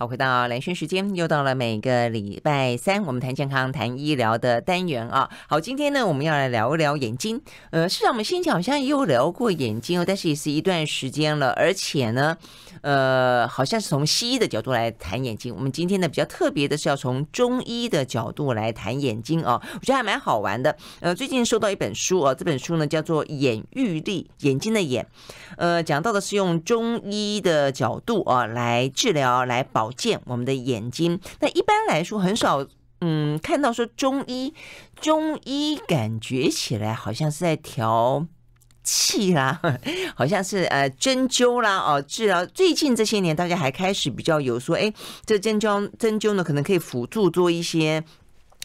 好，回到蓝轩时间，又到了每个礼拜三，我们谈健康、谈医疗的单元啊。好，今天呢，我们要来聊一聊眼睛。呃，是实我们先前好像又聊过眼睛哦，但是也是一段时间了。而且呢，呃，好像是从西医的角度来谈眼睛。我们今天呢，比较特别的是要从中医的角度来谈眼睛哦。我觉得还蛮好玩的。呃，最近收到一本书啊，这本书呢叫做《眼育力》，眼睛的眼。呃，讲到的是用中医的角度啊来治疗、来保。保健我们的眼睛，那一般来说很少，嗯，看到说中医，中医感觉起来好像是在调气啦，好像是呃针灸啦，哦，治疗。最近这些年，大家还开始比较有说，哎，这针灸，针灸呢，可能可以辅助做一些。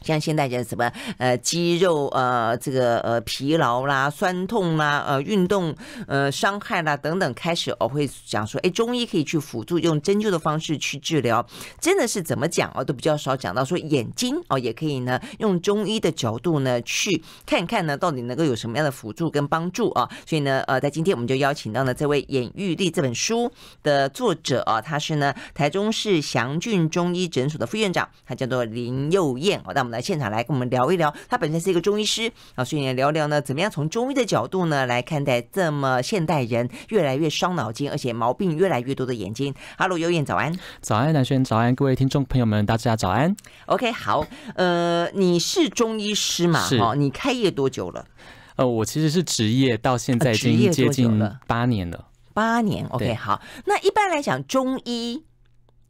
像现在讲什么呃肌肉呃这个呃疲劳啦酸痛啦呃运动呃伤害啦等等，开始我会讲说，哎，中医可以去辅助用针灸的方式去治疗，真的是怎么讲哦，都比较少讲到说眼睛哦也可以呢，用中医的角度呢去看看呢，到底能够有什么样的辅助跟帮助啊？所以呢，呃，在今天我们就邀请到了这位《眼玉丽》这本书的作者啊，他是呢台中市祥俊中医诊所的副院长，他叫做林佑燕。哦，那我们。呃，现场来跟我们聊一聊，他本身是一个中医师啊，所以聊聊呢，怎么样从中医的角度呢来看待这么现代人越来越伤脑筋，而且毛病越来越多的眼睛。哈喽，尤燕，早安！早安，南轩，早安，各位听众朋友们，大家早安。OK，好，呃，你是中医师嘛？哦，你开业多久了？呃，我其实是职业到现在已经接近八年了。八年，OK，好。那一般来讲，中医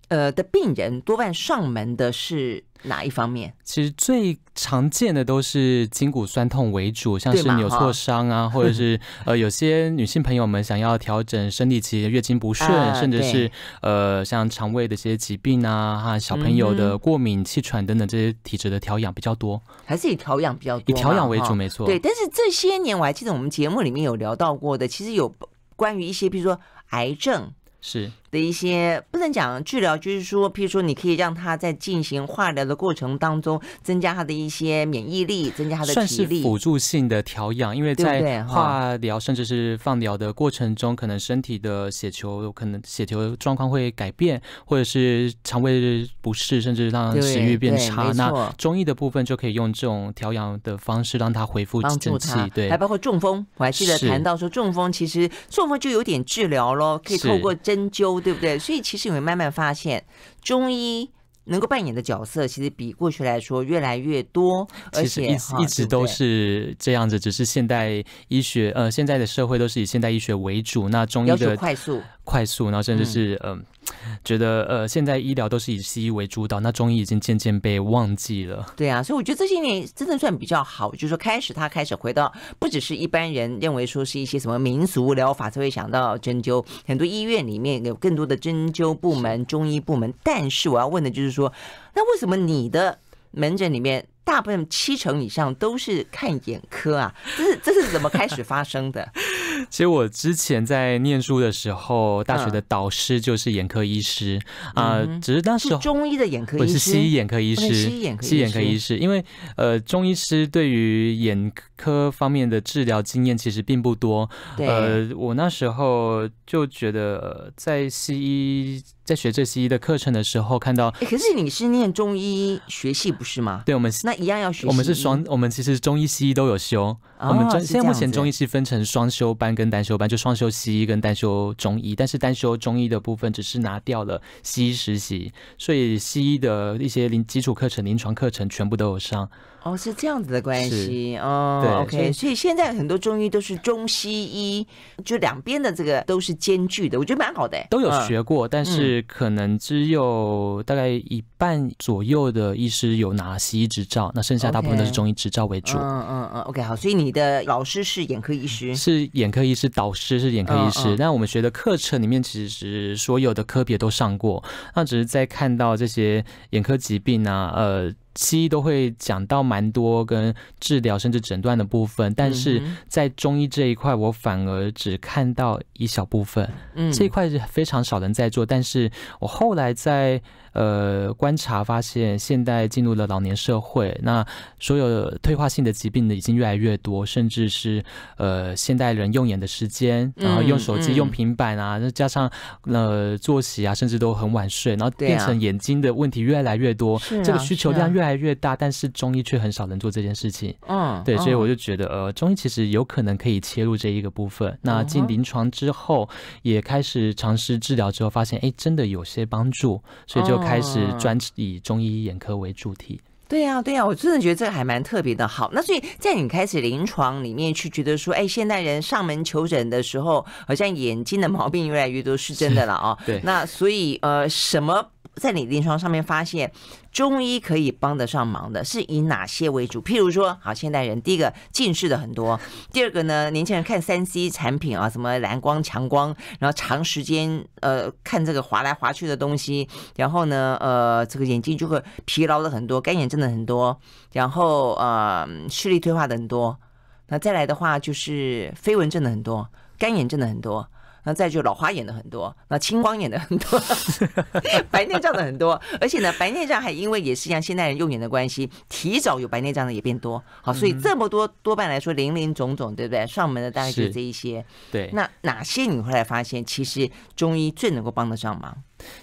呃的病人多半上门的是。哪一方面？其实最常见的都是筋骨酸痛为主，像是扭挫伤啊，或者是 呃，有些女性朋友们想要调整生理期、月经不顺，甚至是呃，像肠胃的一些疾病啊，哈，小朋友的过敏、气喘等等这些体质的调养比较多，还是以调养比较多，以调养为主，没错。对，但是这些年我还记得我们节目里面有聊到过的，其实有关于一些，比如说癌症，是。的一些不能讲治疗，就是说，譬如说，你可以让他在进行化疗的过程当中，增加他的一些免疫力，增加他的体力，辅助性的调养。因为在化疗甚至是放疗的过程中，可能身体的血球有可能血球状况会改变，或者是肠胃不适，甚至让食欲变差。那中医的部分就可以用这种调养的方式让他恢复。正助对，还包括中风。我还记得谈到说，中风其实中风就有点治疗喽，可以透过针灸。对不对？所以其实你会慢慢发现，中医能够扮演的角色，其实比过去来说越来越多，而且一直都是这样子。只是现代医学，呃，现在的社会都是以现代医学为主，那中医要求快速，快速，然后甚至是嗯。觉得呃，现在医疗都是以西医为主导，那中医已经渐渐被忘记了。对啊，所以我觉得这些年真的算比较好，就是说开始他开始回到，不只是一般人认为说是一些什么民俗疗法才会想到针灸，很多医院里面有更多的针灸部门、中医部门。但是我要问的就是说，那为什么你的门诊里面？大部分七成以上都是看眼科啊，这是这是怎么开始发生的？其实我之前在念书的时候，大学的导师就是眼科医师啊，只是当时中医的眼科医师，我是西医眼科医师，西医眼科医师。因为呃，中医师对于眼科方面的治疗经验其实并不多。呃，我那时候就觉得在西医，在学这西医的课程的时候看到，可是你是念中医学系不是吗？对，我们那。一样要学。我们是双，我们其实中医、西医都有修。我们现在目前中医系分成双修班跟单修班，就双修西医跟单修中医。但是单修中医的部分只是拿掉了西医实习，所以西医的一些临基础课程、临床课程全部都有上。哦，是这样子的关系哦。对，所以现在很多中医都是中西医，就两边的这个都是兼具的，我觉得蛮好的。都有学过，但是可能只有大概一半左右的医师有拿西医执照，那剩下大部分都是中医执照为主。嗯嗯嗯，OK，好。所以你的老师是眼科医师，是眼科医师，导师是眼科医师。那我们学的课程里面，其实所有的科别都上过，那只是在看到这些眼科疾病啊，呃。西医都会讲到蛮多跟治疗甚至诊断的部分，但是在中医这一块，我反而只看到一小部分。嗯，这一块是非常少人在做，但是我后来在。呃，观察发现，现代进入了老年社会，那所有退化性的疾病呢已经越来越多，甚至是呃，现代人用眼的时间，然后用手机、用平板啊，再加上呃作息啊，甚至都很晚睡，然后变成眼睛的问题越来越多，这个需求量越来越大，但是中医却很少能做这件事情。嗯，对，所以我就觉得，呃，中医其实有可能可以切入这一个部分。那进临床之后，也开始尝试治疗之后，发现哎，真的有些帮助，所以就。开始专以中医眼科为主题。对呀，对呀，我真的觉得这个还蛮特别的好。那所以在你开始临床里面去觉得说，哎，现代人上门求诊的时候，好像眼睛的毛病越来越多，是真的了啊。对，那所以呃什么？在你的临床上面发现，中医可以帮得上忙的是以哪些为主？譬如说，好现代人，第一个近视的很多，第二个呢，年轻人看三 C 产品啊，什么蓝光、强光，然后长时间呃看这个划来划去的东西，然后呢，呃，这个眼睛就会疲劳的很多，干眼症的很多，然后呃，视力退化的很多。那再来的话就是飞蚊症的很多，干眼症的很多。那再就老花眼的很多，那青光眼的很多，白内障的很多，而且呢，白内障还因为也是像现代人用眼的关系，提早有白内障的也变多。好，所以这么多多半来说，零零总总，对不对？上门的大概就是这一些。对，那哪些你后来发现，其实中医最能够帮得上忙？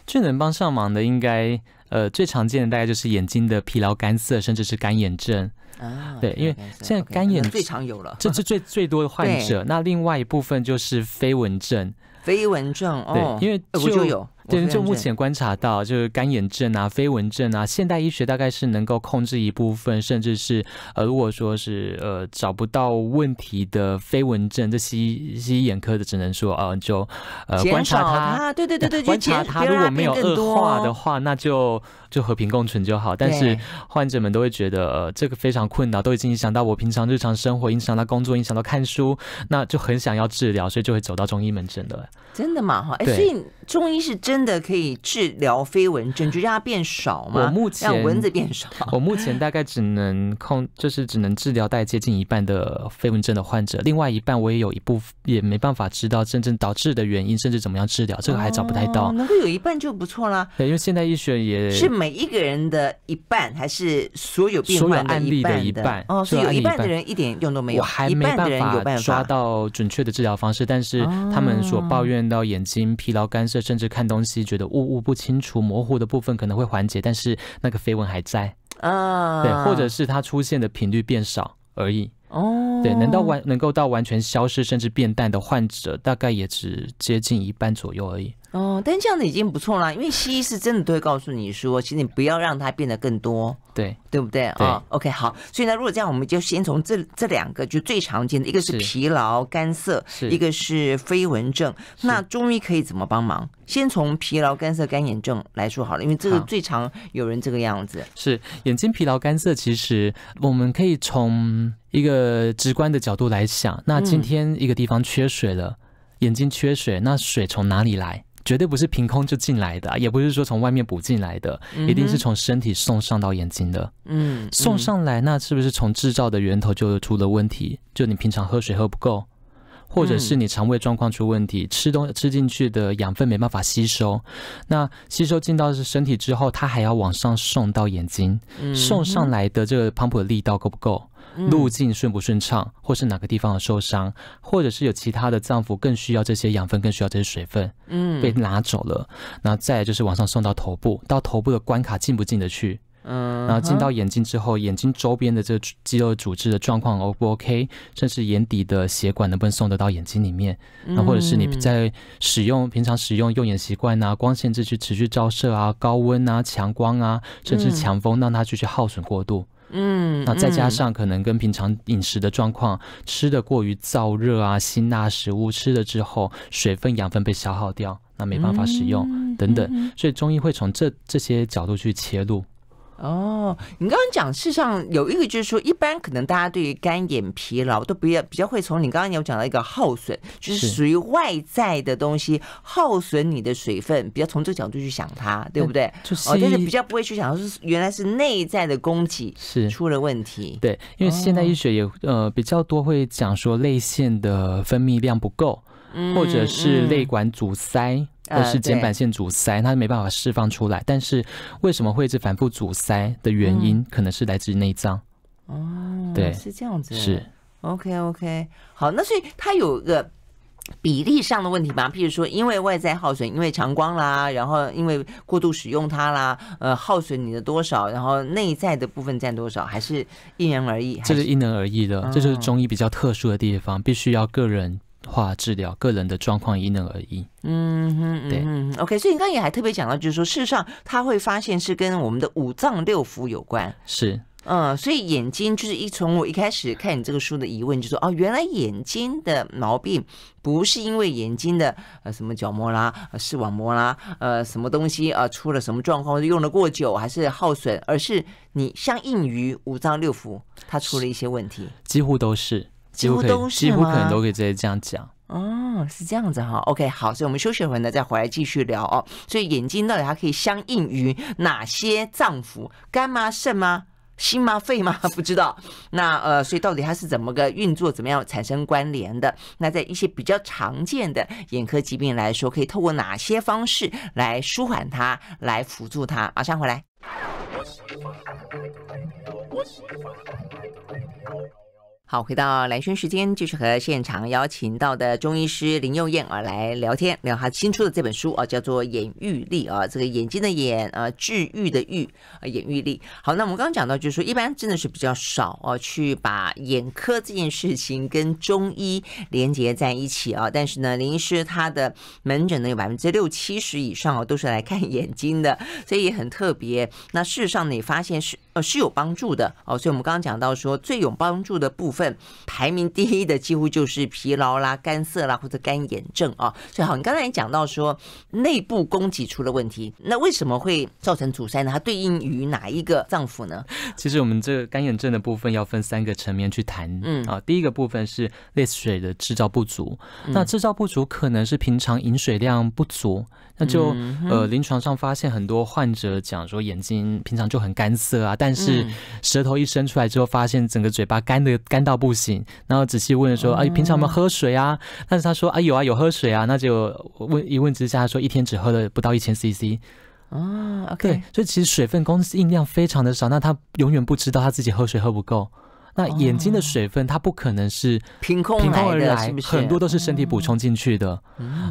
最能帮上忙的应该，呃，最常见的大概就是眼睛的疲劳、干涩，甚至是干眼症。啊，对，因为现在干眼最常有了，这是最最多的患者。那另外一部分就是飞蚊症，飞蚊症哦，因为就有。对，就目前观察到，就是干眼症啊、飞蚊症啊，现代医学大概是能够控制一部分，甚至是呃，如果说是呃找不到问题的飞蚊症，这西西医眼科的只能说，呃，就呃观察它，对对对对，观察它，如果没有恶化的话，那就就和平共存就好。但是患者们都会觉得这个非常困难，都已经影响到我平常日常生活，影响到工作，影响到看书，那就很想要治疗，所以就会走到中医门诊的。真的吗？哈，哎，所以。中医是真的可以治疗飞蚊症，就让它变少吗？让蚊子变少。我目前大概只能控，就是只能治疗大概接近一半的飞蚊症的患者，另外一半我也有一部分也没办法知道真正导致的原因，甚至怎么样治疗，这个还找不太到。能够有一半就不错啦。对，因为现代医学也是每一个人的一半，还是所有所有案例的一半？哦，所以有一半的人一点用都没有，我还没办法刷到准确的治疗方式，但是他们所抱怨到眼睛疲劳干。这甚至看东西觉得雾雾不清楚、模糊的部分可能会缓解，但是那个飞蚊还在啊，对，或者是它出现的频率变少而已。哦，对，能到完能够到完全消失甚至变淡的患者，大概也只接近一半左右而已。哦，但这样子已经不错啦，因为西医是真的都会告诉你说，其实你不要让它变得更多，对对不对啊？OK，好，所以呢，如果这样，我们就先从这这两个就最常见的，一个是疲劳干涩，一个是飞蚊症。那中医可以怎么帮忙？先从疲劳干涩干眼症来说好了，因为这个最常有人这个样子。是眼睛疲劳干涩，其实我们可以从一个直观的角度来想，那今天一个地方缺水了，眼睛缺水，那水从哪里来？绝对不是凭空就进来的，也不是说从外面补进来的，一定是从身体送上到眼睛的。嗯，送上来那是不是从制造的源头就出了问题？就你平常喝水喝不够，或者是你肠胃状况出问题，吃东吃进去的养分没办法吸收，那吸收进到是身体之后，它还要往上送到眼睛，送上来的这个磅礴的力道够不够？路径顺不顺畅，或是哪个地方的受伤，或者是有其他的脏腑更需要这些养分，更需要这些水分，嗯，被拿走了，那再再就是往上送到头部，到头部的关卡进不进得去，嗯，然后进到眼睛之后，眼睛周边的这肌肉组织的状况 O 不 OK，甚至眼底的血管能不能送得到眼睛里面，那或者是你在使用平常使用用眼习惯啊，光线这去持续照射啊，高温啊，强光啊，甚至强风让它去续耗损过度。嗯，那再加上可能跟平常饮食的状况，吃的过于燥热啊、辛辣食物吃了之后，水分、养分被消耗掉，那没办法使用等等，所以中医会从这这些角度去切入。哦，你刚刚讲，事实上有一个就是说，一般可能大家对于干眼疲劳都比较比较会从你刚刚有讲到一个耗损，就是属于外在的东西耗损你的水分，比较从这个角度去想它，对不对？就是哦，但是比较不会去想是原来是内在的供给是出了问题。对，因为现代医学也呃比较多会讲说泪腺的分泌量不够，或者是泪管阻塞。或是睑板腺阻塞，它没办法释放出来。但是为什么会是反复阻塞的原因，可能是来自于内脏。哦，对，是这样子。是，OK OK。好，那所以它有一个比例上的问题吧，譬如说，因为外在耗损，因为强光啦，然后因为过度使用它啦，呃，耗损你的多少，然后内在的部分占多少，还是因人而异？这是因人而异的，这就是中医比较特殊的地方，必须要个人。化治疗，个人的状况因人而异。嗯哼，对，OK。所以你刚刚也还特别讲到，就是说，事实上他会发现是跟我们的五脏六腑有关。是，嗯，所以眼睛就是一从我一开始看你这个书的疑问，就说哦，原来眼睛的毛病不是因为眼睛的呃什么角膜啦、视网膜啦、呃什么东西啊出了什么状况，用的过久还是耗损，而是你相应于五脏六腑它出了一些问题，几乎都是。几乎都是几乎可能都可以直接这样讲哦，是这样子哈。OK，好，所以我们休息会呢，再回来继续聊哦。所以眼睛到底它可以相应于哪些脏腑？肝吗？肾吗？心吗？肺吗？不知道。那呃，所以到底它是怎么个运作？怎么样产生关联的？那在一些比较常见的眼科疾病来说，可以透过哪些方式来舒缓它，来辅助它？马上回来。好，回到来轩时间，就是和现场邀请到的中医师林佑燕啊来聊天，聊他新出的这本书啊，叫做《眼愈力》啊，这个眼睛的眼啊，治愈的愈啊，眼愈力。好，那我们刚刚讲到，就是说一般真的是比较少哦，去把眼科这件事情跟中医连接在一起啊。但是呢，林医师他的门诊呢，有百分之六七十以上哦，都是来看眼睛的，所以也很特别。那事实上，你发现是。呃，是有帮助的哦，所以我们刚刚讲到说最有帮助的部分，排名第一的几乎就是疲劳啦、干涩啦或者干眼症啊。所以好，你刚才也讲到说内部供给出了问题，那为什么会造成阻塞呢？它对应于哪一个脏腑呢？其实我们这个干眼症的部分要分三个层面去谈，嗯啊，第一个部分是泪水的制造不足，那制造不足可能是平常饮水量不足。那就呃，临床上发现很多患者讲说眼睛平常就很干涩啊，但是舌头一伸出来之后，发现整个嘴巴干的干到不行。然后仔细问说，哎，平常有没有喝水啊？但是他说啊，有啊，有喝水啊。那就问一问之下，说一天只喝了不到一千 cc 啊，OK。所以其实水分供应量非常的少，那他永远不知道他自己喝水喝不够。那眼睛的水分，它不可能是凭空凭空而来，很多都是身体补充进去的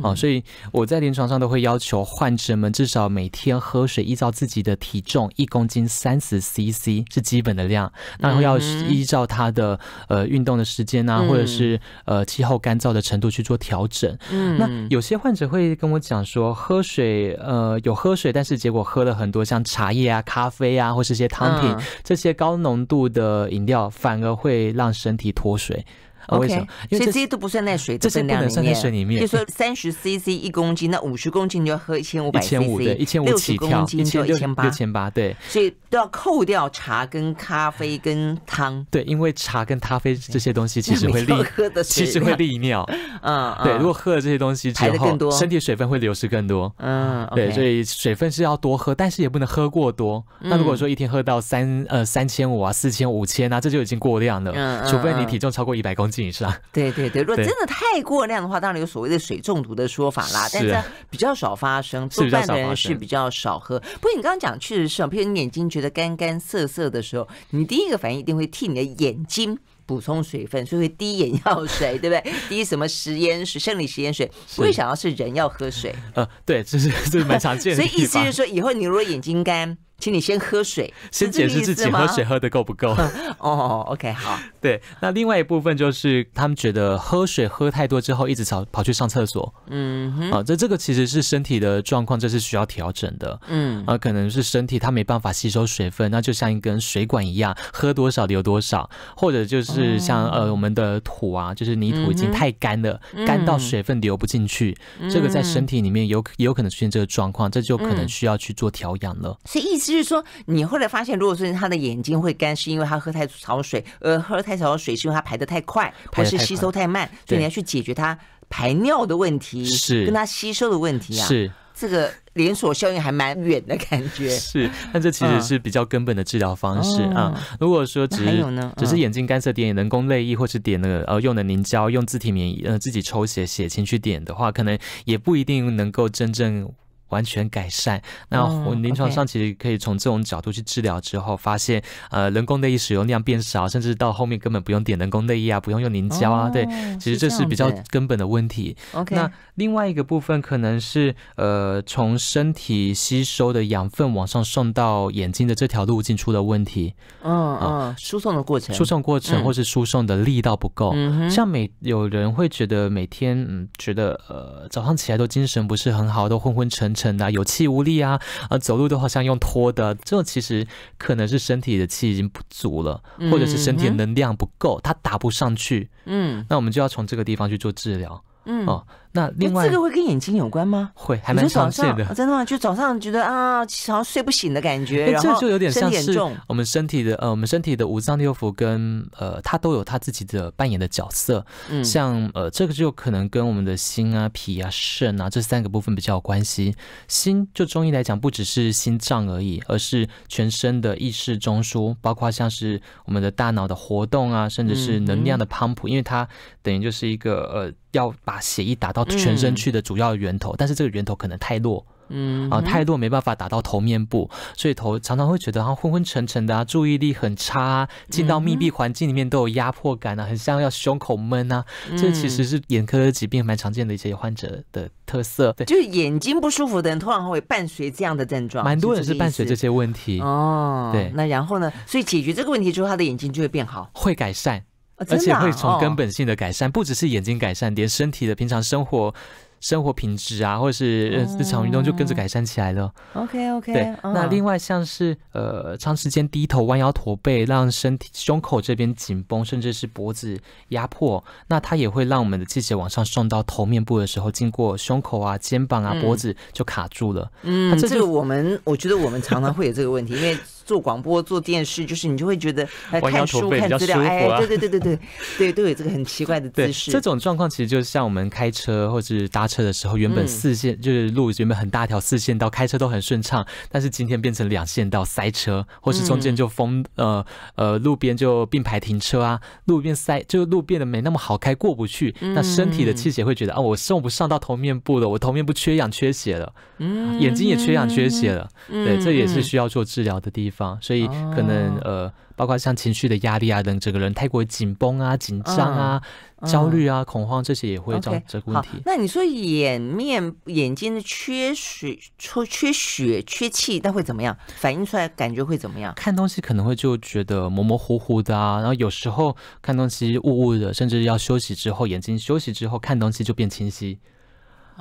啊。所以我在临床上都会要求患者们至少每天喝水，依照自己的体重，一公斤三十 CC 是基本的量。那要依照他的呃运动的时间啊，或者是呃气候干燥的程度去做调整。那有些患者会跟我讲说，喝水呃有喝水，但是结果喝了很多像茶叶啊、咖啡啊，或是些汤品这些高浓度的饮料反。反而会让身体脱水。OK，所以这些都不算在水，这些不能算在水里面。就说三十 CC 一公斤，那五十公斤你就要喝一千五百 CC。一千五对，一千五。六十公斤就一千八，六千八对。所以都要扣掉茶跟咖啡跟汤。对，因为茶跟咖啡这些东西其实会利，其实会利尿。嗯，对，如果喝了这些东西之后，身体水分会流失更多。嗯，对，所以水分是要多喝，但是也不能喝过多。那如果说一天喝到三呃三千五啊、四千、五千啊，这就已经过量了。嗯，除非你体重超过一百公斤。是啊，对对对，如果真的太过量的话，当然有所谓的水中毒的说法啦，但是比较少发生，多半的人是比较少喝。不过你刚刚讲确实是啊，譬如你眼睛觉得干干涩涩的时候，你第一个反应一定会替你的眼睛补充水分，所以会滴眼药水，对不对？滴什么食盐水、生理食盐水，不会想到是人要喝水。呃，对，这是这是蛮常见的。所以意思就是说，以后你如果眼睛干，请你先喝水，先解释自己喝水喝的够不够。哦，OK，好。对，那另外一部分就是他们觉得喝水喝太多之后，一直跑跑去上厕所。嗯，啊，这这个其实是身体的状况，这是需要调整的。嗯，啊，可能是身体它没办法吸收水分，那就像一根水管一样，喝多少流多少，或者就是像呃我们的土啊，就是泥土已经太干了，干到水分流不进去。这个在身体里面有也有可能出现这个状况，这就可能需要去做调养了。所以意思是说，你后来发现，如果说他的眼睛会干，是因为他喝太少水，呃，喝太。太少水是因为它排的太快，还是吸收太慢？所以你要去解决它排尿的问题，是跟它吸收的问题啊。是这个连锁效应还蛮远的感觉。是，但这其实是比较根本的治疗方式啊。如果说只是只是眼睛干涩点，人工泪液或是点那个呃用的凝胶，用自体免疫呃自己抽血血清去点的话，可能也不一定能够真正。完全改善。那我临床上其实可以从这种角度去治疗之后，发现呃人工内衣使用量变少，甚至到后面根本不用点人工内衣啊，不用用凝胶啊。对，其实这是比较根本的问题。那另外一个部分可能是呃从身体吸收的养分往上送到眼睛的这条路径出了问题。嗯嗯，输送的过程，输送过程或是输送的力道不够。像每有人会觉得每天嗯觉得呃早上起来都精神不是很好，都昏昏沉沉。有气无力啊，啊，走路都好像用拖的，这其实可能是身体的气已经不足了，或者是身体的能量不够，它打不上去。嗯，那我们就要从这个地方去做治疗。嗯，哦。那另外这个会跟眼睛有关吗？会还蛮常见的，真的吗？就早上觉得啊，好像睡不醒的感觉，然后。这就有点像是我们身体的呃，我们身体的五脏六腑跟呃，它都有它自己的扮演的角色。嗯，像呃，这个就可能跟我们的心啊、脾啊、肾啊这三个部分比较有关系。心就中医来讲，不只是心脏而已，而是全身的意识中枢，包括像是我们的大脑的活动啊，甚至是能量的 pump，因为它等于就是一个呃，要把血液打到。全身去的主要源头，但是这个源头可能太弱，嗯啊太弱没办法打到头面部，所以头常常会觉得啊昏昏沉沉的，啊，注意力很差，进到密闭环境里面都有压迫感啊，很像要胸口闷啊。这其实是眼科疾病蛮常见的一些患者的特色，对，就是眼睛不舒服的人，通常会伴随这样的症状。蛮多人是伴随这些问题哦。对，那然后呢？所以解决这个问题之后，他的眼睛就会变好，会改善。而且会从根本性的改善，不只是眼睛改善，连身体的平常生活、生活品质啊，或者是日常运动就跟着改善起来了。OK OK。对。那另外像是呃长时间低头弯腰驼背，让身体胸口这边紧绷，甚至是脖子压迫，那它也会让我们的气血往上送到头面部的时候，经过胸口啊、肩膀啊、脖子就卡住了。嗯，这个我们我觉得我们常常会有这个问题，因为。做广播、做电视，就是你就会觉得看书、看资料，哎，对对对对对，对都有这个很奇怪的姿势。这种状况其实就像我们开车或者搭车的时候，原本四线就是路原本很大条四线道，开车都很顺畅，但是今天变成两线道塞车，或是中间就封呃呃路边就并排停车啊，路边塞，就路变得没那么好开，过不去。那身体的气血会觉得啊，我上不上到头面部了，我头面部缺氧缺血了，眼睛也缺氧缺血了，对，这也是需要做治疗的地方。所以可能呃，包括像情绪的压力啊等，整个人太过紧绷啊、紧张啊、焦虑啊、恐慌这些，也会造这个问题。那你说眼面眼睛的缺水、缺缺血、缺气，那会怎么样？反映出来感觉会怎么样？看东西可能会就觉得模模糊糊的啊，然后有时候看东西雾雾的，甚至要休息之后，眼睛休息之后看东西就变清晰。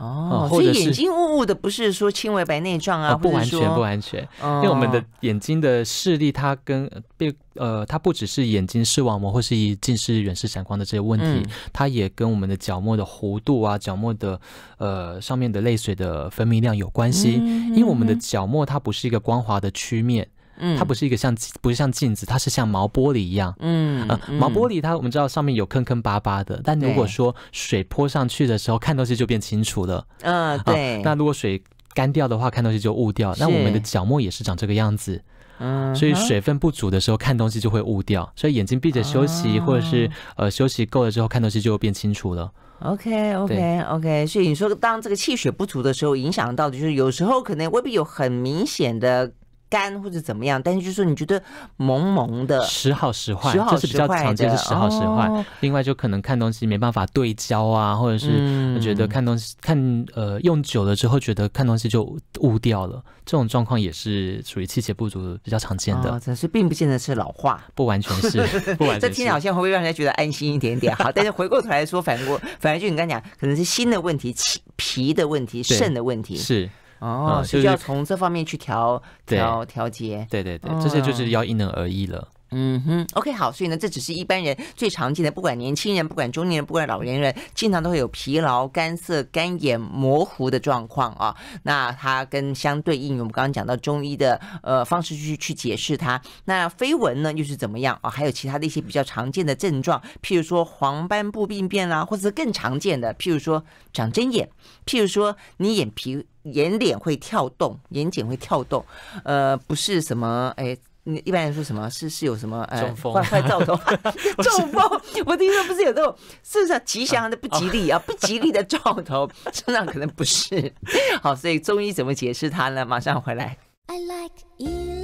哦，所以眼睛雾雾的不是说轻微白内障啊，不完全不完全，因为我们的眼睛的视力它跟被呃，它不只是眼睛视网膜或是近视、远视、闪光的这些问题，它也跟我们的角膜的弧度啊、角膜的呃上面的泪水的分泌量有关系，因为我们的角膜它不是一个光滑的曲面。嗯，它不是一个像，不是像镜子，它是像毛玻璃一样。嗯，呃、毛玻璃它我们知道上面有坑坑巴巴的，但如果说水泼上去的时候，看东西就变清楚了。嗯，对。那如果水干掉的话，看东西就雾掉。那我们的角膜也是长这个样子。嗯，所以水分不足的时候看东西就会雾掉。所以眼睛闭着休息，或者是呃休息够了之后看东西就会变清楚了。OK OK OK，所以你说当这个气血不足的时候，影响到的就是有时候可能未必有很明显的。干或者怎么样，但是就是说你觉得萌萌的，时好时坏，这是比较常见的时好时坏。另外，就可能看东西没办法对焦啊，或者是觉得看东西看呃用久了之后，觉得看东西就雾掉了。这种状况也是属于气血不足比较常见的，但是并不见得是老化，不完全是。不这听起来好像会不会让人家觉得安心一点点好，但是回过头来说，反正我反正就你刚讲，可能是心的问题，气、脾的问题，肾的问题是。哦，就是要从这方面去调调调节，对对对，这些就是要因人而异了。嗯哼，OK，好，所以呢，这只是一般人最常见的，不管年轻人，不管中年人，不管老年人，经常都会有疲劳、干涩、干眼、模糊的状况啊。那它跟相对应，我们刚刚讲到中医的呃方式去去解释它。那飞蚊呢又是怎么样啊？还有其他的一些比较常见的症状，譬如说黄斑部病变啦，或者更常见的，譬如说长针眼，譬如说你眼皮、眼睑会跳动，眼睑会跳动，呃，不是什么哎。你一般人说什么是是有什么哎坏坏兆头？中风！我听说不是有这种是不是吉祥的不吉利啊？不吉利的兆头身上可能不是。好，所以中医怎么解释它呢？马上回来。I like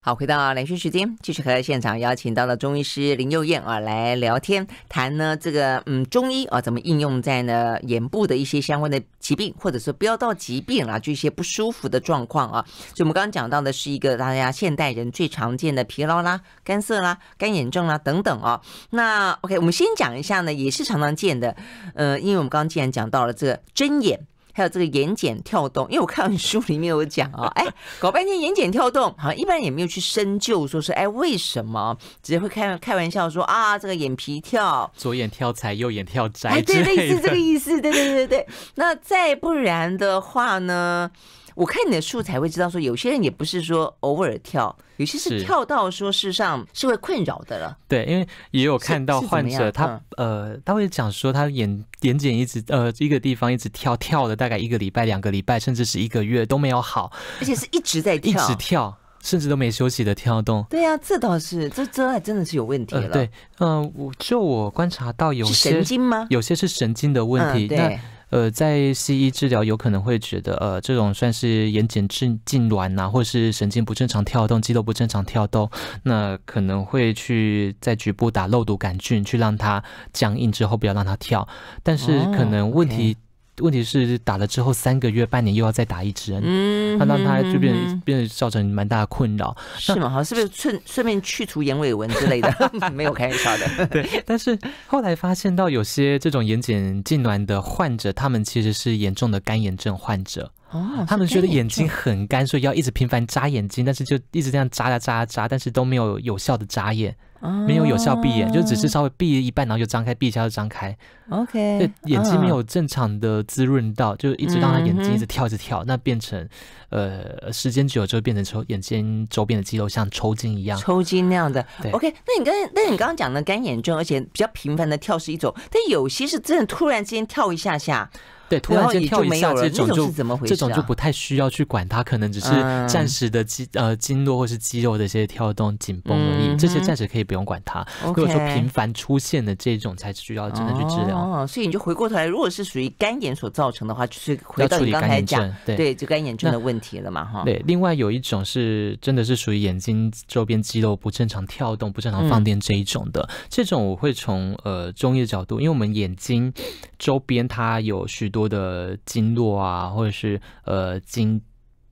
好，回到连续时间，继续和现场邀请到了中医师林佑燕啊来聊天，谈呢这个嗯中医啊怎么应用在呢眼部的一些相关的疾病，或者说不要到疾病啊就一些不舒服的状况啊。所以我们刚刚讲到的是一个大家现代人最常见的疲劳啦、干涩啦、干眼症啦等等啊。那 OK，我们先讲一下呢，也是常常见的，呃，因为我们刚刚既然讲到了这个针眼。还有这个眼睑跳动，因为我看到你书里面有讲啊，哎，搞半天眼睑跳动，好像一般人也没有去深究，说是哎为什么，直接会开开玩笑说啊，这个眼皮跳，左眼跳财，右眼跳灾，哎，对，类似这个意思，对对对对，那再不然的话呢？我看你的数才会知道，说有些人也不是说偶尔跳，有些是跳到说事实上是会困扰的了。对，因为也有看到患者，他呃，他会讲说他眼眼睑一直呃一个地方一直跳跳了大概一个礼拜、两个礼拜，甚至是一个月都没有好，而且是一直在跳，一直跳，甚至都没休息的跳动。对呀，这倒是这真爱真的是有问题了。对，嗯，我就我观察到有些神经吗？有些是神经的问题。对。呃，在西医治疗有可能会觉得，呃，这种算是眼睑痉痉挛呐，或是神经不正常跳动，肌肉不正常跳动，那可能会去在局部打肉毒杆菌，去让它僵硬之后不要让它跳，但是可能问题。问题是打了之后三个月、半年又要再打一支，嗯，那让他就变变成造成蛮大的困扰。是吗？好，是不是顺顺便去除眼尾纹之类的？没有开玩笑的。对，但是后来发现到有些这种眼睑痉挛的患者，他们其实是严重的干眼症患者。哦，他们觉得眼睛很干，所以要一直频繁眨眼睛，但是就一直这样眨呀眨呀眨，但是都没有有效的眨眼，没有有效闭眼，就只是稍微闭一半，然后就张开，闭一下就张开。OK，眼睛没有正常的滋润到，就一直让他眼睛一直跳一直跳，那变成呃时间久了就会变成抽眼睛周边的肌肉像抽筋一样，抽筋那样的。OK，那你刚那你刚刚讲的干眼症，而且比较频繁的跳是一种，但有些是真的突然之间跳一下下。对，突然间跳一下这种就这种就不太需要去管它，可能只是暂时的肌呃经络或是肌肉的一些跳动紧绷而已，这些暂时可以不用管它。如果说频繁出现的这种才需要真的去治疗。哦，所以你就回过头来，如果是属于干眼所造成的话，就是回到你刚才讲对，就干眼症的问题了嘛哈。对，另外有一种是真的是属于眼睛周边肌肉不正常跳动、不正常放电这一种的，这种我会从呃中医的角度，因为我们眼睛周边它有许多。多的经络啊，或者是呃经。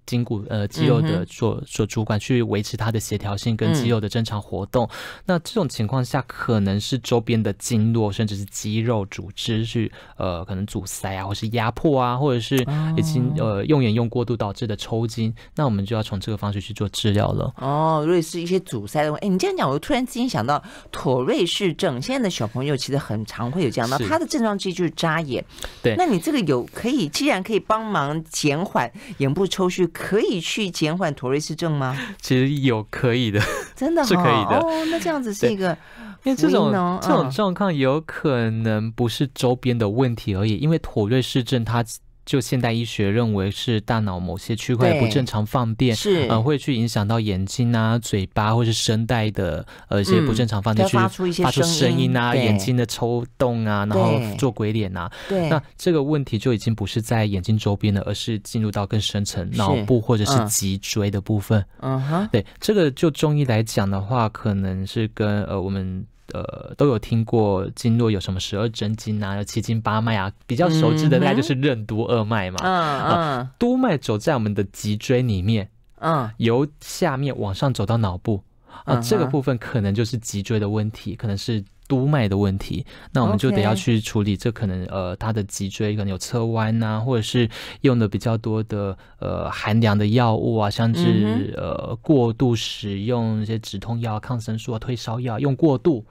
筋骨呃肌肉的所所主管去维持它的协调性跟肌肉的正常活动，那这种情况下可能是周边的经络甚至是肌肉组织去呃可能阻塞啊，或是压迫啊，或者是已经呃用眼用过度导致的抽筋，那我们就要从这个方式去做治疗了。哦，如果是一些阻塞的话，哎，你这样讲，我突然之间想到妥瑞氏症，现在的小朋友其实很常会有这样的，他的症状其实就是眨眼。对，那你这个有可以，既然可以帮忙减缓眼部抽搐。可以去减缓妥瑞氏症吗？其实有可以的，真的是可以的。那这样子是一个，因为这种这种状况有可能不是周边的问题而已，因为妥瑞氏症它。就现代医学认为是大脑某些区块不正常放电，是呃会去影响到眼睛啊、嘴巴或是声带的呃一些不正常放电，去发出一些发出声音啊、眼睛的抽动啊，然后做鬼脸啊。那这个问题就已经不是在眼睛周边了，而是进入到更深层脑部或者是脊椎的部分。嗯哼，对这个就中医来讲的话，可能是跟呃我们。呃，都有听过经络有什么十二真经啊、七经八脉啊，比较熟知的大概就是任督二脉嘛。嗯嗯，督脉走在我们的脊椎里面，嗯，由下面往上走到脑部啊，这个部分可能就是脊椎的问题，可能是督脉的问题，那我们就得要去处理。这可能呃，它的脊椎可能有侧弯啊，或者是用的比较多的呃寒凉的药物啊，像是呃过度使用一些止痛药、抗生素、啊、退烧药用过度。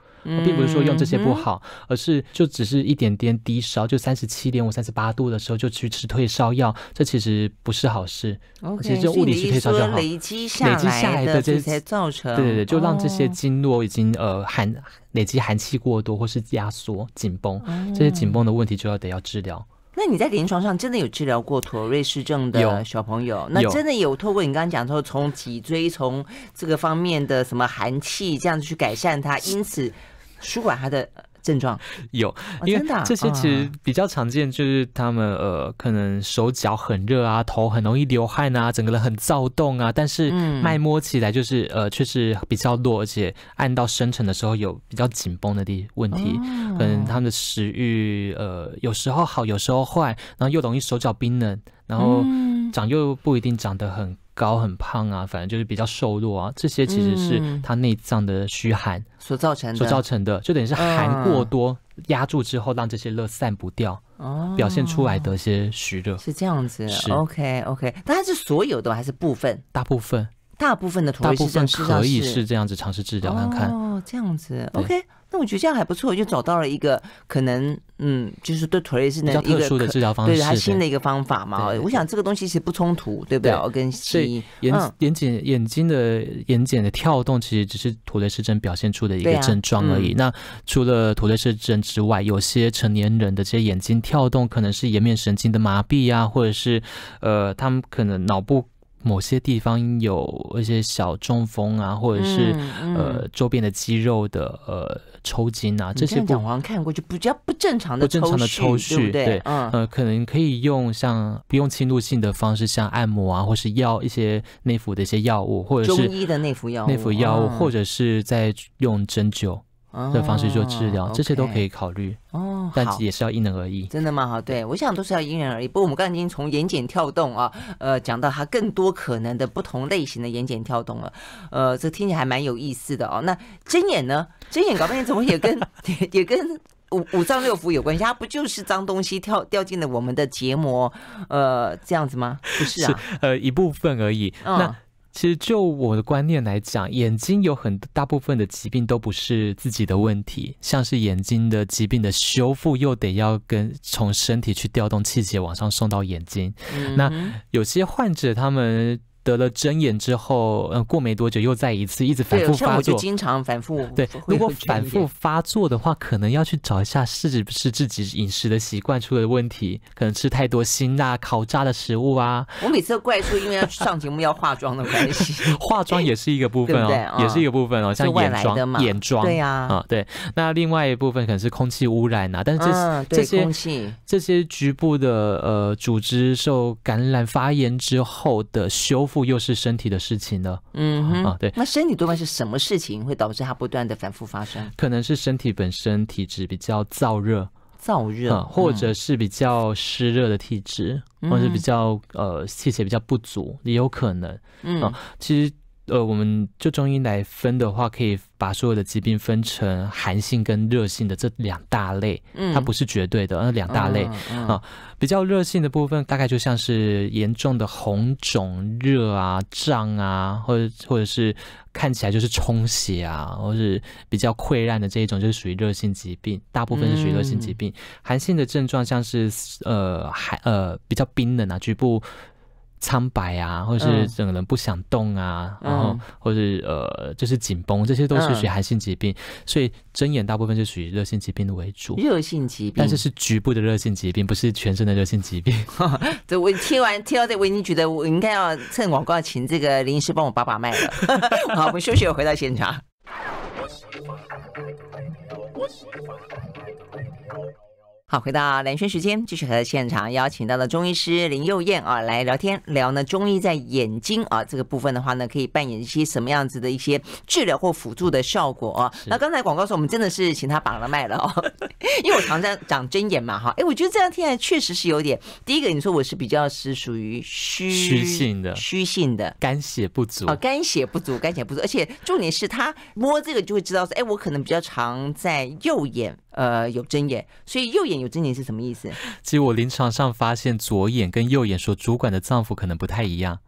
并不是说用这些不好，而是就只是一点点低烧，就三十七点五、三十八度的时候就去吃退烧药，这其实不是好事。其实这物理是退烧就好。累积下来的才造成，对对对，就让这些经络已经呃寒累积寒气过多，或是压缩、紧绷，这些紧绷的问题就要得要治疗。那你在临床上真的有治疗过妥瑞氏症的小朋友？那真的有透过你刚刚讲说，从脊椎从这个方面的什么寒气这样子去改善它，因此。舒缓他的症状有，因为这些其实比较常见，就是他们呃可能手脚很热啊，头很容易流汗啊，整个人很躁动啊，但是脉摸起来就是呃确实比较弱，而且按到深层的时候有比较紧绷的地问题，可能他们的食欲呃有时候好有时候坏，然后又容易手脚冰冷，然后长又不一定长得很。高很胖啊，反正就是比较瘦弱啊，这些其实是他内脏的虚寒所造成，所造成的，就等于是寒过多压住之后，让这些热散不掉，表现出来的一些虚热是这样子。OK OK，它是所有的还是部分？大部分。大部分的图雷氏症可以是这样子尝试治疗看看哦，这样子，OK，那我觉得这样还不错，就找到了一个可能，嗯，就是对土雷氏那一个特殊的治疗方式，对，还新的一个方法嘛。我想这个东西其实不冲突，对不对？跟眼眼睑眼睛的眼睑的跳动，其实只是土雷氏症表现出的一个症状而已。那除了土雷氏症之外，有些成年人的这些眼睛跳动，可能是颜面神经的麻痹啊，或者是呃，他们可能脑部。某些地方有一些小中风啊，或者是呃周边的肌肉的呃抽筋啊，这些我好像看过，就比较不正常的抽搐，对对？嗯，呃，可能可以用像不用侵入性的方式，像按摩啊，或是药一些内服的一些药物，或者是中医的内服药、内服药物，或者是在用针灸。的方式做治疗，这些都可以考虑哦，但也是要因人而异。真的吗？哈，对我想都是要因人而异。不过我们刚刚已经从眼睑跳动啊，呃，讲到它更多可能的不同类型的眼睑跳动了，呃，这听起来还蛮有意思的哦。那睁眼呢？睁眼搞半天怎么也跟 也也跟五五脏六腑有关系？它不就是脏东西跳掉进了我们的结膜，呃，这样子吗？不是啊，呃，一部分而已。那其实，就我的观念来讲，眼睛有很大部分的疾病都不是自己的问题，像是眼睛的疾病的修复，又得要跟从身体去调动气血往上送到眼睛。那有些患者他们。得了针眼之后，嗯，过没多久又再一次，一直反复发作。我就经常反复。对，如果反复发作的话，可能要去找一下，是不是自己饮食的习惯出了问题？可能吃太多辛辣、烤炸的食物啊。我每次都怪说，因为要上节目要化妆的关系，化妆也是一个部分哦，也是一个部分哦，像眼妆。眼妆。对呀。啊，对。那另外一部分可能是空气污染啊，但是这些这些局部的呃组织受感染发炎之后的修复。又又是身体的事情呢？嗯啊，对，那身体多半是什么事情会导致它不断的反复发生？可能是身体本身体质比较燥热，燥热，或者是比较湿热的体质，或者是比较呃气血比较不足，也有可能，啊，其实。呃，我们就中医来分的话，可以把所有的疾病分成寒性跟热性的这两大类。嗯，它不是绝对的，呃，两大类啊。比较热性的部分，大概就像是严重的红肿热啊、胀啊，或者或者是看起来就是充血啊，或是比较溃烂的这一种，就是属于热性疾病。大部分是属于热性疾病。寒性的症状像是呃寒呃比较冰冷啊，局部。苍白啊，或者是整个人不想动啊，然后或是呃就是紧绷，这些都是属于寒性疾病，所以睁眼大部分就是属于热性疾病的为主。热性疾病，但是是局部的热性疾病，不是全身的热性疾病。这我贴完贴到这，我已经觉得我应该要趁广告请这个临时帮我把把脉了。好，我们休息，回到现场。好，回到蓝轩时间，继续和现场邀请到的中医师林佑燕啊来聊天聊呢，中医在眼睛啊这个部分的话呢，可以扮演一些什么样子的一些治疗或辅助的效果啊。那刚才广告说我们真的是请他把了脉了哦，因为我常常讲针眼嘛哈，哎，我觉得这样听起来确实是有点。第一个，你说我是比较是属于虚性的，虚性的肝血不足啊，肝血不足，肝血不足，而且重点是他摸这个就会知道说，哎，我可能比较常在右眼。呃，有针眼，所以右眼有针眼是什么意思？其实我临床上发现，左眼跟右眼所主管的脏腑可能不太一样。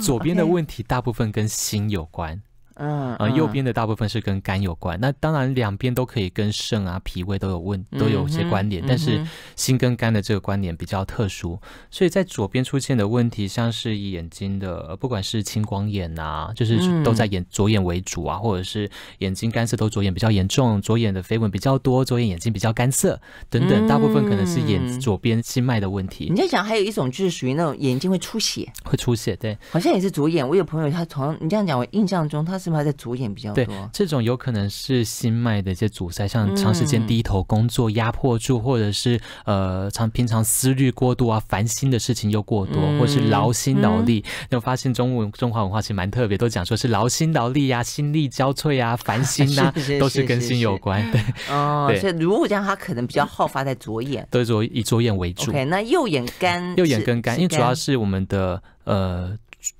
左边的问题大部分跟心有关。嗯啊，右边的大部分是跟肝有关，那当然两边都可以跟肾啊、脾胃都有问，都有些关联，但是心跟肝的这个关联比较特殊，所以在左边出现的问题，像是眼睛的，不管是青光眼啊，就是都在眼左眼为主啊，或者是眼睛干涩都左眼比较严重，左眼的飞蚊比较多，左眼眼睛比较干涩等等，大部分可能是眼左边心脉的问题。你在讲还有一种就是属于那种眼睛会出血，会出血，对，好像也是左眼。我有朋友他从你这样讲，我印象中他是。是不是在左眼比较多，这种有可能是心脉的一些阻塞，像长时间低头工作压迫住，或者是呃长平常思虑过度啊，烦心的事情又过多，或是劳心劳力，又发现中文中华文化其实蛮特别，都讲说是劳心劳力呀，心力交瘁啊，烦心啊，都是跟心有关。对，哦，所以如果这样，它可能比较好发在左眼，对，左以左眼为主。OK，那右眼干，右眼跟干因为主要是我们的呃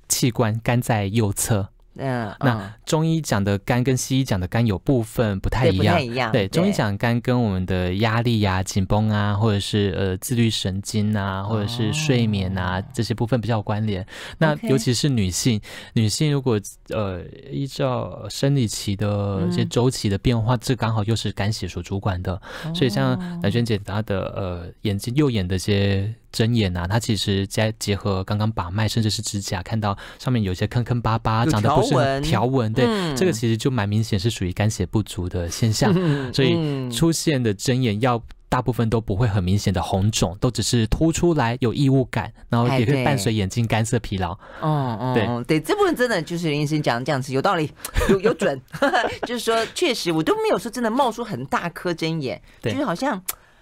器官肝在右侧。嗯，那中医讲的肝跟西医讲的肝有部分不太一样，不太一样。对，中医讲肝跟我们的压力呀、紧绷啊，或者是呃自律神经啊，或者是睡眠啊这些部分比较关联。那尤其是女性，女性如果呃依照生理期的一些周期的变化，这刚好又是肝血所主管的，所以像南娟姐她的呃眼睛右眼的一些。针眼啊，它其实在结合刚刚把脉，甚至是指甲，看到上面有些坑坑巴巴，长得不是条纹，对，这个其实就蛮明显是属于肝血不足的现象，所以出现的针眼，要大部分都不会很明显的红肿，都只是凸出来有异物感，然后也会伴随眼睛干涩疲劳。嗯嗯，对对，这部分真的就是林医生讲的这样子有道理，有有准，就是说确实我都没有说真的冒出很大颗针眼，就是好像。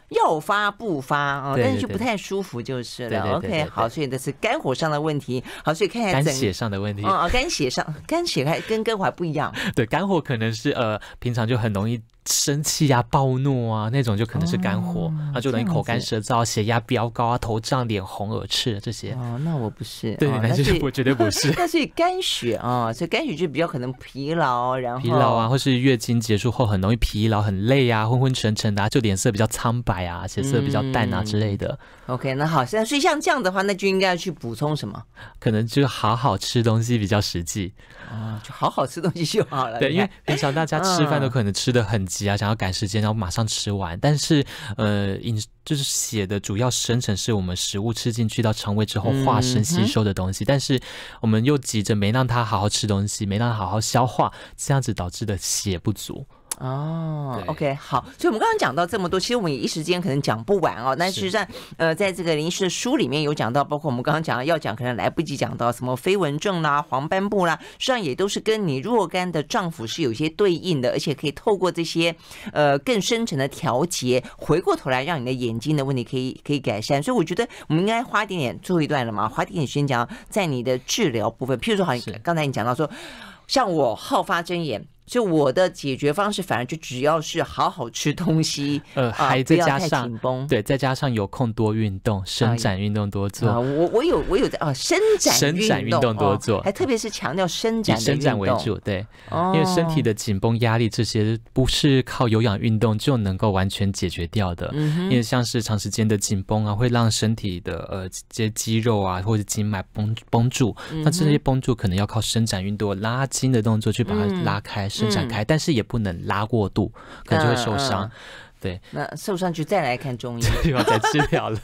要发不发啊？但是就不太舒服就是了。OK，好，所以这是肝火上的问题。好，所以看一下肝血上的问题。哦，肝血上，肝血还跟肝火不一样。对，肝火可能是呃，平常就很容易。生气呀、暴怒啊，那种就可能是肝火，那就等于口干舌燥、血压飙高啊、头胀、脸红耳赤这些。哦，那我不是，对，那 绝对不是。那所以肝血啊，所以肝血就比较可能疲劳，然后疲劳啊，或是月经结束后很容易疲劳、很累啊、昏昏沉沉的，就脸色比较苍白啊、血色比较淡啊之类的。OK，那好，像所以像这样的话，那就应该要去补充什么？可能就好好吃东西比较实际啊，就好好吃东西就好了。对，因为平常大家吃饭都可能吃的很急啊，想要赶时间，然后马上吃完。但是呃，饮就是血的主要生成是我们食物吃进去到肠胃之后化生吸收的东西，但是我们又急着没让它好好吃东西，没让它好好消化，这样子导致的血不足。哦，OK，好，所以我们刚刚讲到这么多，其实我们也一时间可能讲不完哦。但际上，呃，在这个林医师的书里面有讲到，包括我们刚刚讲要讲，可能来不及讲到什么飞蚊症啦、黄斑部啦，实际上也都是跟你若干的脏腑是有些对应的，而且可以透过这些呃更深层的调节，回过头来让你的眼睛的问题可以可以改善。所以我觉得我们应该花一点点最后一段了嘛，花一点时间讲在你的治疗部分，譬如说好像刚才你讲到说，像我好发针眼。就我的解决方式，反而就只要是好好吃东西，呃，还再加上对，再加上有空多运动，伸展运动多做。我我有我有在啊，伸展伸展运动多做，还特别是强调伸展以伸展为主，对，因为身体的紧绷压力这些，不是靠有氧运动就能够完全解决掉的。因为像是长时间的紧绷啊，会让身体的呃这些肌肉啊或者筋脉绷绷住，那这些绷住可能要靠伸展运动、拉筋的动作去把它拉开。伸展开，但是也不能拉过度，可能就会受伤。对，那受伤就再来看中医，又 要再治疗了。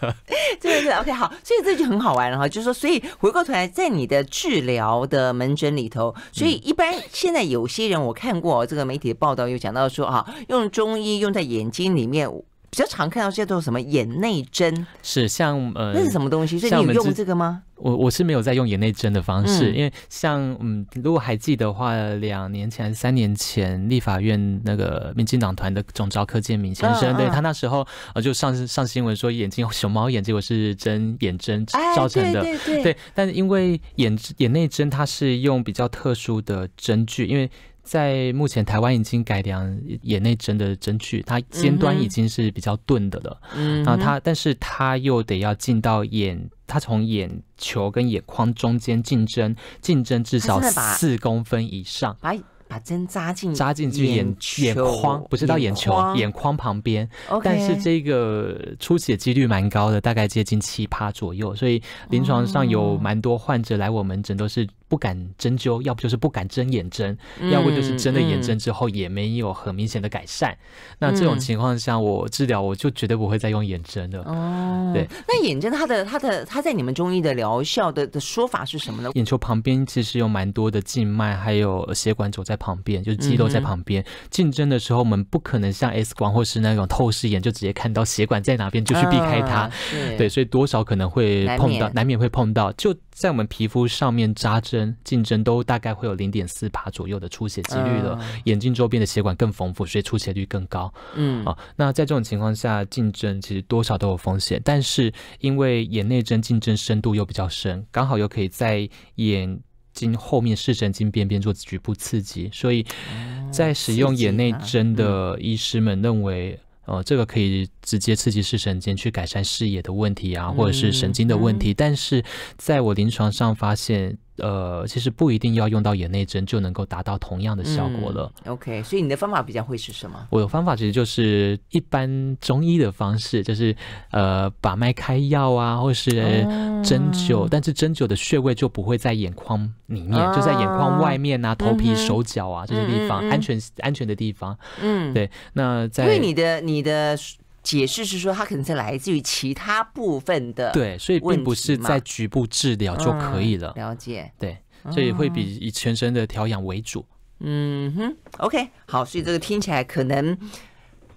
这个是 OK 好，所以这就很好玩了哈。就是说，所以回过头来，在你的治疗的门诊里头，所以一般现在有些人，我看过这个媒体的报道，有讲到说啊，用中医用在眼睛里面。比较常看到叫做什么眼内针，是像呃，那是什么东西？所以你有用这个吗？我我是没有在用眼内针的方式，因为像嗯，如果还记得话，两年前、三年前立法院那个民进党团的总召柯建明先生，对他那时候呃就上上新闻说眼睛熊猫眼，结果是针眼针造成的。对对对对。但因为眼眼内针它是用比较特殊的针具，因为。在目前，台湾已经改良眼内针的针具，它尖端已经是比较钝的了。嗯，那它但是它又得要进到眼，它从眼球跟眼眶中间进针，进针至少四公分以上，把把针扎进扎进去眼眼眶，不是到眼球，眼眶旁边。但是这个出血几率蛮高的，大概接近七趴左右，所以临床上有蛮多患者来我们诊都是。不敢针灸，要不就是不敢针眼针，要不就是针了眼针之后也没有很明显的改善。那这种情况下，我治疗我就绝对不会再用眼针了。哦，对，那眼针它的它的它在你们中医的疗效的的说法是什么呢？眼球旁边其实有蛮多的静脉还有血管走在旁边，就是肌肉在旁边，进针的时候我们不可能像 X 光或是那种透视眼就直接看到血管在哪边就去避开它。对，所以多少可能会碰到，难免会碰到，就在我们皮肤上面扎针。竞争都大概会有零点四趴左右的出血几率了。眼睛周边的血管更丰富，所以出血率更高。嗯啊，那在这种情况下，竞争其实多少都有风险。但是因为眼内针竞争深度又比较深，刚好又可以在眼睛后面视神经边边做局部刺激，所以在使用眼内针的医师们认为，呃，这个可以直接刺激视神经去改善视野的问题啊，或者是神经的问题。但是在我临床上发现。呃，其实不一定要用到眼内针就能够达到同样的效果了。OK，所以你的方法比较会是什么？我的方法其实就是一般中医的方式，就是呃把脉开药啊，或是针灸，但是针灸的穴位就不会在眼眶里面，就在眼眶外面啊，头皮、手脚啊这些地方，安全安全的地方。嗯，对，那在因为你的你的。解释是说，它可能是来自于其他部分的对，所以并不是在局部治疗就可以了。了解，对，所以会比以全身的调养为主。嗯哼，OK，好，所以这个听起来可能。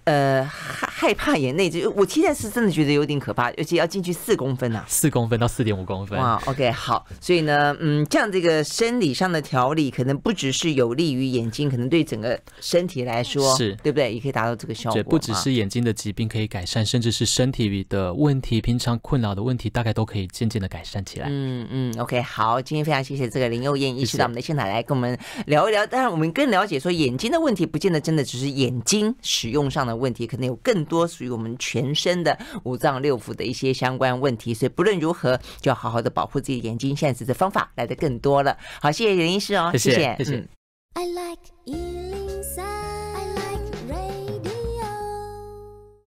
呃，害害怕眼泪，就我现在是真的觉得有点可怕，而且要进去四公分呐，四公分到四点五公分。哇，OK，好，所以呢，嗯，这样这个生理上的调理，可能不只是有利于眼睛，可能对整个身体来说，是对不对？也可以达到这个效果。对，不只是眼睛的疾病可以改善，甚至是身体的问题，平常困扰的问题，大概都可以渐渐的改善起来。嗯嗯，OK，好，今天非常谢谢这个林佑燕医师到我们的现场来跟我们聊一聊。当然，我们更了解说眼睛的问题，不见得真的只是眼睛使用上的。问题可能有更多属于我们全身的五脏六腑的一些相关问题，所以不论如何，就要好好的保护自己眼睛。现在的方法来的更多了，好，谢谢林医师哦，谢谢，谢谢。